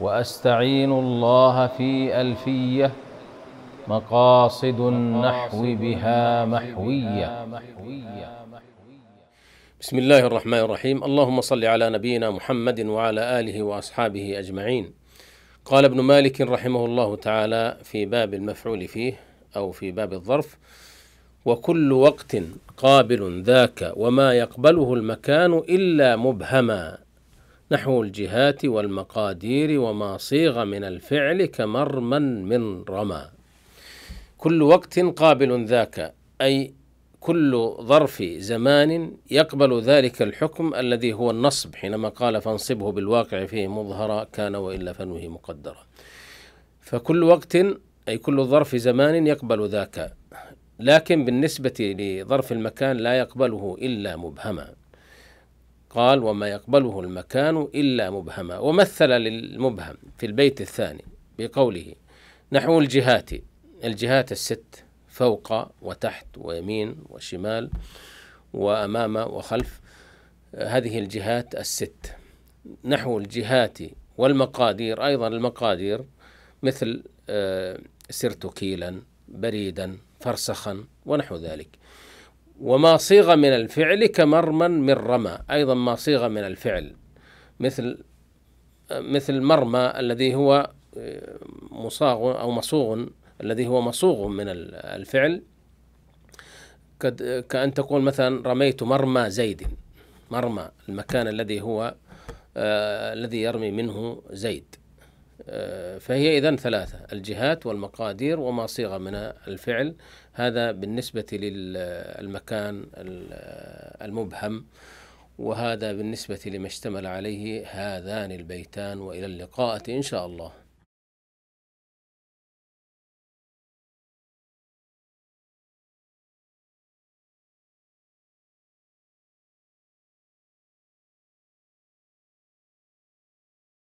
واستعين الله في الفيه مقاصد النحو بها محويه بسم الله الرحمن الرحيم اللهم صل على نبينا محمد وعلى اله واصحابه اجمعين قال ابن مالك رحمه الله تعالى في باب المفعول فيه او في باب الظرف وكل وقت قابل ذاك وما يقبله المكان الا مبهما نحو الجهات والمقادير وما صيغ من الفعل كمرما من رمى كل وقت قابل ذاك أي كل ظرف زمان يقبل ذلك الحكم الذي هو النصب حينما قال فانصبه بالواقع فيه مظهرا كان وإلا فنوه مقدرا فكل وقت أي كل ظرف زمان يقبل ذاك لكن بالنسبة لظرف المكان لا يقبله إلا مبهما قال وما يقبله المكان إلا مبهما ومثل للمبهم في البيت الثاني بقوله نحو الجهات الجهات الست فوق وتحت ويمين وشمال وأمام وخلف هذه الجهات الست نحو الجهات والمقادير أيضا المقادير مثل آه، سرت كيلا بريدا فرسخا ونحو ذلك وما صيغة من الفعل كمرما من رمى أيضا ما صيغة من الفعل مثل مثل مرمى الذي هو آه، مصاغ أو مصوغ الذي هو مصوغ من الفعل كأن تقول مثلا رميت مرمى زيد مرمى المكان الذي هو آه الذي يرمي منه زيد آه، فهي إذا ثلاثة الجهات والمقادير وما صيغة من الفعل هذا بالنسبة للمكان المبهم وهذا بالنسبة لما اشتمل عليه هذان البيتان وإلى اللقاءة إن شاء الله